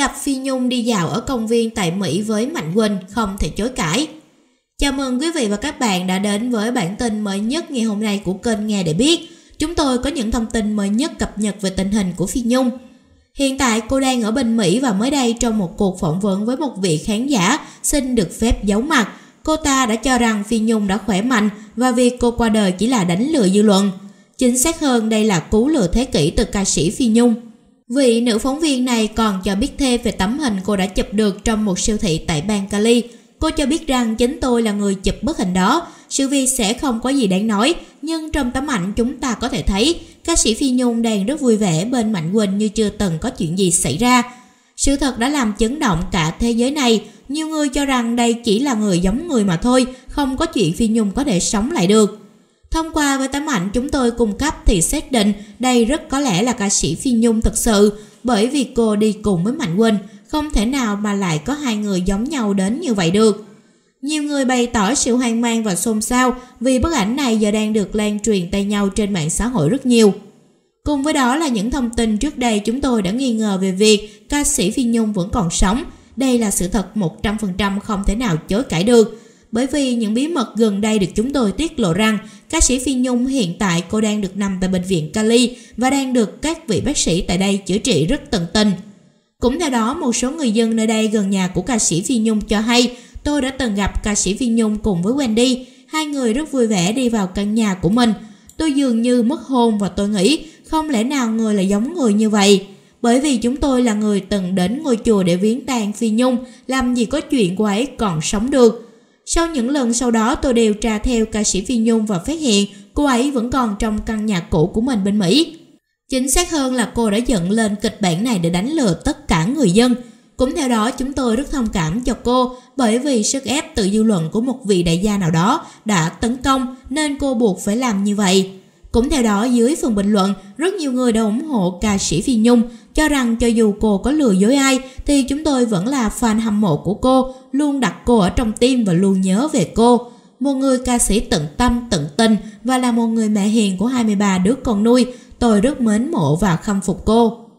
gặp Phi Nhung đi dạo ở công viên tại Mỹ với Mạnh Quỳnh không thể chối cãi. Chào mừng quý vị và các bạn đã đến với bản tin mới nhất ngày hôm nay của kênh Nghe Để Biết. Chúng tôi có những thông tin mới nhất cập nhật về tình hình của Phi Nhung. Hiện tại cô đang ở bên Mỹ và mới đây trong một cuộc phỏng vấn với một vị khán giả xin được phép giấu mặt. Cô ta đã cho rằng Phi Nhung đã khỏe mạnh và việc cô qua đời chỉ là đánh lừa dư luận. Chính xác hơn đây là cú lừa thế kỷ từ ca sĩ Phi Nhung. Vị nữ phóng viên này còn cho biết thêm về tấm hình cô đã chụp được trong một siêu thị tại bang Cali. Cô cho biết rằng chính tôi là người chụp bức hình đó. Sự việc sẽ không có gì đáng nói, nhưng trong tấm ảnh chúng ta có thể thấy ca sĩ Phi Nhung đang rất vui vẻ bên Mạnh Quỳnh như chưa từng có chuyện gì xảy ra. Sự thật đã làm chấn động cả thế giới này. Nhiều người cho rằng đây chỉ là người giống người mà thôi, không có chuyện Phi Nhung có thể sống lại được. Thông qua với tấm ảnh chúng tôi cung cấp thì xác định đây rất có lẽ là ca sĩ Phi Nhung thật sự, bởi vì cô đi cùng với Mạnh Quỳnh, không thể nào mà lại có hai người giống nhau đến như vậy được. Nhiều người bày tỏ sự hoang mang và xôn xao vì bức ảnh này giờ đang được lan truyền tay nhau trên mạng xã hội rất nhiều. Cùng với đó là những thông tin trước đây chúng tôi đã nghi ngờ về việc ca sĩ Phi Nhung vẫn còn sống. Đây là sự thật 100% không thể nào chối cãi được bởi vì những bí mật gần đây được chúng tôi tiết lộ rằng ca sĩ Phi Nhung hiện tại cô đang được nằm tại bệnh viện Cali và đang được các vị bác sĩ tại đây chữa trị rất tận tình. Cũng theo đó, một số người dân nơi đây gần nhà của ca sĩ Phi Nhung cho hay tôi đã từng gặp ca sĩ Phi Nhung cùng với Wendy. Hai người rất vui vẻ đi vào căn nhà của mình. Tôi dường như mất hồn và tôi nghĩ không lẽ nào người lại giống người như vậy. Bởi vì chúng tôi là người từng đến ngôi chùa để viếng tang Phi Nhung, làm gì có chuyện cô ấy còn sống được. Sau những lần sau đó tôi đều tra theo ca sĩ Phi Nhung và phát hiện cô ấy vẫn còn trong căn nhà cũ của mình bên Mỹ. Chính xác hơn là cô đã dựng lên kịch bản này để đánh lừa tất cả người dân. Cũng theo đó chúng tôi rất thông cảm cho cô bởi vì sức ép từ dư luận của một vị đại gia nào đó đã tấn công nên cô buộc phải làm như vậy. Cũng theo đó dưới phần bình luận rất nhiều người đã ủng hộ ca sĩ Phi Nhung cho rằng cho dù cô có lừa dối ai thì chúng tôi vẫn là fan hâm mộ của cô, luôn đặt cô ở trong tim và luôn nhớ về cô. Một người ca sĩ tận tâm, tận tình và là một người mẹ hiền của 23 đứa con nuôi, tôi rất mến mộ và khâm phục cô.